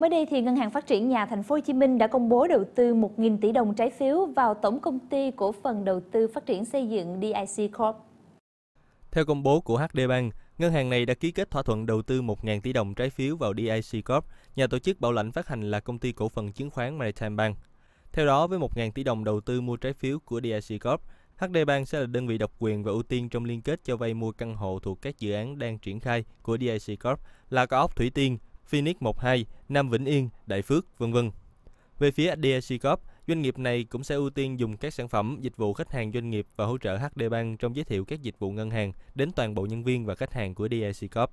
Mới đây thì Ngân hàng Phát triển Nhà Thành phố Hồ Chí Minh đã công bố đầu tư 1.000 tỷ đồng trái phiếu vào Tổng công ty cổ phần đầu tư phát triển xây dựng DIC Corp. Theo công bố của HD Bank, ngân hàng này đã ký kết thỏa thuận đầu tư 1.000 tỷ đồng trái phiếu vào DIC Corp, nhà tổ chức bảo lãnh phát hành là công ty cổ phần chứng khoán Maritime Bank. Theo đó, với 1.000 tỷ đồng đầu tư mua trái phiếu của DIC Corp, HD Bank sẽ là đơn vị độc quyền và ưu tiên trong liên kết cho vay mua căn hộ thuộc các dự án đang triển khai của DIC Corp là cao ốc Thủy Tiên, Phoenix 12, Nam Vĩnh Yên, Đại Phước, vân vân. Về phía DSC Corp, doanh nghiệp này cũng sẽ ưu tiên dùng các sản phẩm, dịch vụ khách hàng doanh nghiệp và hỗ trợ HD Bank trong giới thiệu các dịch vụ ngân hàng đến toàn bộ nhân viên và khách hàng của DSC Corp.